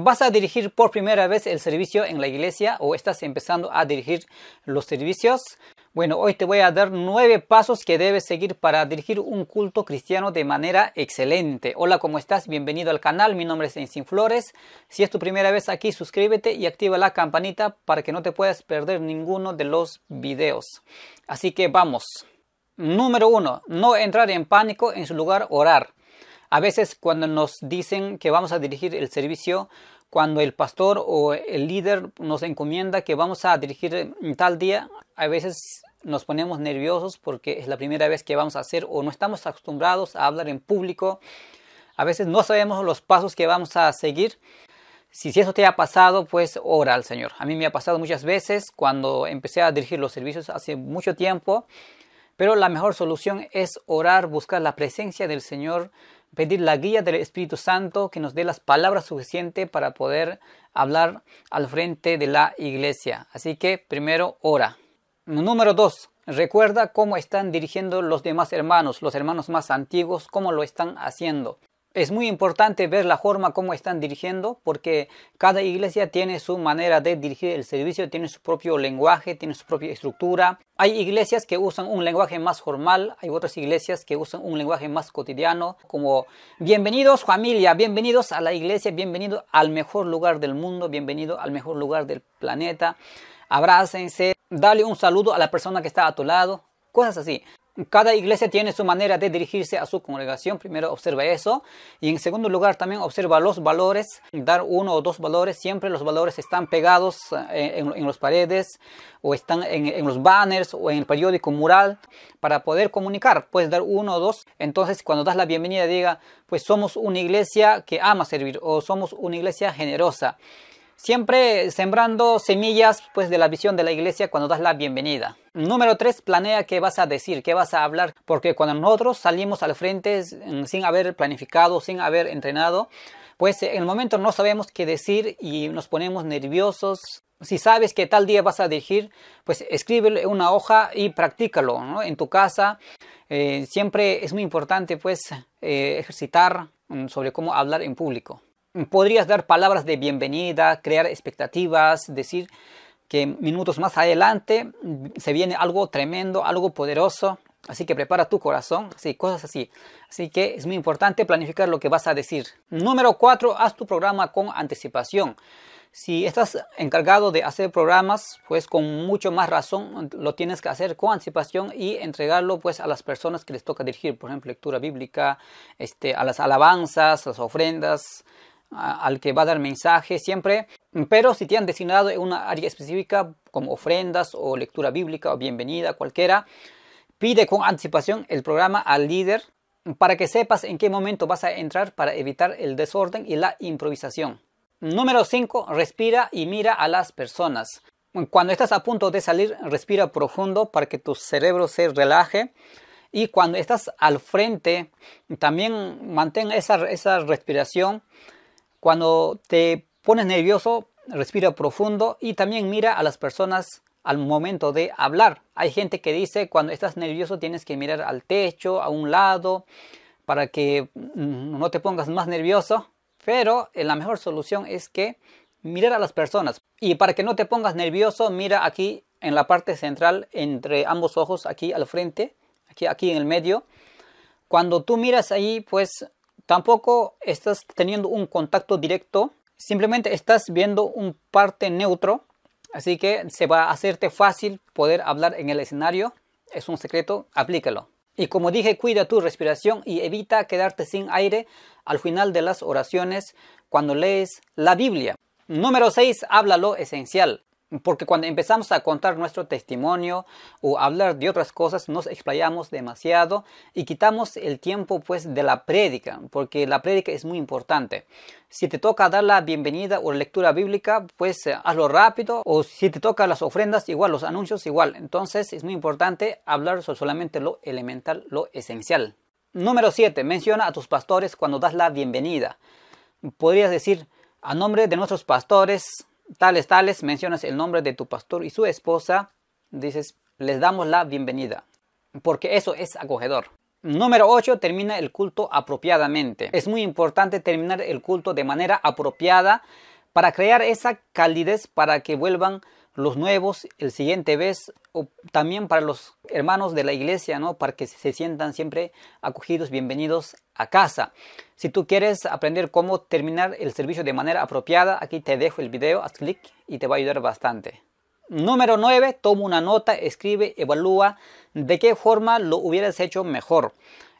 vas a dirigir por primera vez el servicio en la iglesia o estás empezando a dirigir los servicios, bueno, hoy te voy a dar nueve pasos que debes seguir para dirigir un culto cristiano de manera excelente. Hola, ¿cómo estás? Bienvenido al canal. Mi nombre es Ensin Flores. Si es tu primera vez aquí, suscríbete y activa la campanita para que no te puedas perder ninguno de los videos. Así que vamos. Número uno, no entrar en pánico, en su lugar orar. A veces cuando nos dicen que vamos a dirigir el servicio, cuando el pastor o el líder nos encomienda que vamos a dirigir tal día, a veces nos ponemos nerviosos porque es la primera vez que vamos a hacer o no estamos acostumbrados a hablar en público. A veces no sabemos los pasos que vamos a seguir. Si, si eso te ha pasado, pues ora al Señor. A mí me ha pasado muchas veces cuando empecé a dirigir los servicios hace mucho tiempo. Pero la mejor solución es orar, buscar la presencia del Señor, pedir la guía del Espíritu Santo que nos dé las palabras suficientes para poder hablar al frente de la iglesia. Así que primero ora. Número dos, Recuerda cómo están dirigiendo los demás hermanos, los hermanos más antiguos, cómo lo están haciendo es muy importante ver la forma como están dirigiendo porque cada iglesia tiene su manera de dirigir el servicio, tiene su propio lenguaje, tiene su propia estructura. Hay iglesias que usan un lenguaje más formal, hay otras iglesias que usan un lenguaje más cotidiano, como bienvenidos familia, bienvenidos a la iglesia, bienvenido al mejor lugar del mundo, bienvenido al mejor lugar del planeta. Abrácense, dale un saludo a la persona que está a tu lado, cosas así. Cada iglesia tiene su manera de dirigirse a su congregación. Primero observa eso. Y en segundo lugar también observa los valores. Dar uno o dos valores. Siempre los valores están pegados eh, en, las paredes o están en, en, los banners o en el periódico mural para poder comunicar. Puedes dar uno o dos. Entonces cuando das la bienvenida diga pues somos una iglesia que ama servir o somos una iglesia generosa. Siempre sembrando semillas pues de la visión de la iglesia cuando das la bienvenida. Número 3. Planea qué vas a decir, qué vas a hablar, porque cuando nosotros salimos al frente mm, sin haber planificado, sin haber entrenado, pues en el momento no sabemos qué decir y nos ponemos nerviosos. Si sabes que tal día vas a dirigir, pues escríbelo una hoja y practícalo ¿no? en tu casa. Eh, siempre es muy importante pues eh, ejercitar mm, sobre cómo hablar en público podrías dar palabras de bienvenida, crear expectativas, decir que minutos más adelante se viene algo tremendo, algo poderoso. Así que prepara tu corazón, cosas así. Así que es muy importante planificar lo que vas a decir. Número 4, haz tu programa con anticipación. Si estás encargado de hacer programas, pues con mucho más razón lo tienes que hacer con anticipación y entregarlo pues a las personas que les toca dirigir, por ejemplo, lectura bíblica, este, a las alabanzas, las ofrendas, al que va a dar mensaje siempre. Pero si te han designado en una área específica como ofrendas o lectura bíblica o bienvenida, cualquiera, pide con anticipación el programa al líder para que sepas en qué momento vas a entrar para evitar el desorden y la improvisación. Número 5. Respira y mira a las personas. Cuando estás a punto de salir, respira profundo para que tu cerebro se relaje. Y cuando estás al frente, también mantén esa, esa respiración cuando te pones nervioso, respira profundo y también mira a las personas al momento de hablar. Hay gente que dice cuando estás nervioso tienes que mirar al techo, a un lado, para que mm, no te pongas más nervioso. Pero eh, la mejor solución es que mirar a las personas. Y para que no te pongas nervioso, mira aquí en la parte central, entre ambos ojos, aquí al frente, aquí, aquí en el medio. Cuando tú miras ahí, pues tampoco estás teniendo un contacto directo, simplemente estás viendo un parte neutro, así que se va a hacerte fácil poder hablar en el escenario. Es un secreto, aplícalo. Y como dije, cuida tu respiración y evita quedarte sin aire al final de las oraciones cuando lees la Biblia. Número 6, habla lo esencial. Porque cuando empezamos a contar nuestro testimonio o hablar de otras cosas, nos explayamos demasiado y quitamos el tiempo pues de la prédica, porque la prédica es muy importante. Si te toca dar la bienvenida o lectura bíblica, pues eh, hazlo rápido. O si te toca las ofrendas, igual, los anuncios, igual. Entonces es muy importante hablar solamente lo elemental, lo esencial. Número 7. Menciona a tus pastores cuando das la bienvenida. Podrías decir, a nombre de nuestros pastores, tales, tales, mencionas el nombre de tu pastor y su esposa, dices, les damos la bienvenida, porque eso es acogedor. Número 8. Termina el culto apropiadamente. Es muy importante terminar el culto de manera apropiada para crear esa calidez para que vuelvan los nuevos el siguiente vez, o también para los hermanos de la iglesia, ¿no? Para que se sientan siempre acogidos, bienvenidos a casa. Si tú quieres aprender cómo terminar el servicio de manera apropiada, aquí te dejo el video, haz clic y te va a ayudar bastante. Número 9, toma una nota, escribe, evalúa de qué forma lo hubieras hecho mejor.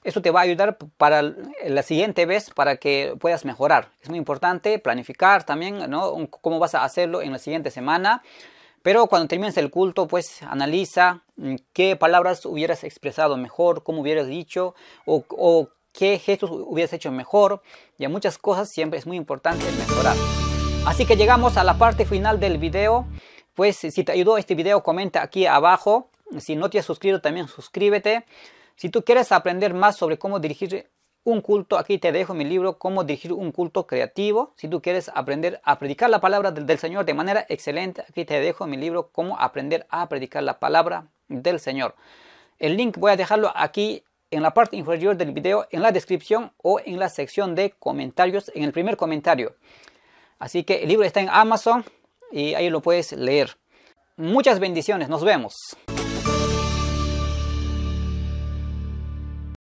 Esto te va a ayudar para la siguiente vez para que puedas mejorar. Es muy importante planificar también ¿no? cómo vas a hacerlo en la siguiente semana. Pero cuando termines el culto, pues analiza mm, qué palabras hubieras expresado mejor, cómo hubieras dicho o, qué gestos hubieras hecho mejor. Y a muchas cosas siempre es muy importante mejorar. Así que llegamos a la parte final del video. Pues si te ayudó este video, comenta aquí abajo. Si no te has suscrito, también suscríbete. Si tú quieres aprender más sobre cómo dirigir un culto. Aquí te dejo mi libro, Cómo dirigir un culto creativo. Si tú quieres aprender a predicar la palabra del, Señor de manera excelente, aquí te dejo mi libro, Cómo aprender a predicar la palabra del Señor. El link voy a dejarlo aquí en la parte inferior del video, en la descripción o en la sección de comentarios, en el primer comentario. Así que el libro está en Amazon y ahí lo puedes leer. Muchas bendiciones, nos vemos.